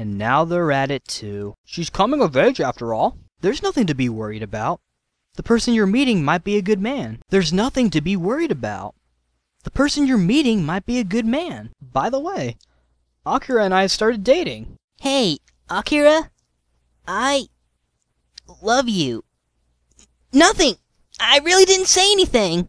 And now they're at it too. She's coming of age after all. There's nothing to be worried about. The person you're meeting might be a good man. There's nothing to be worried about. The person you're meeting might be a good man. By the way, Akira and I started dating. Hey, Akira, I love you. Nothing. I really didn't say anything.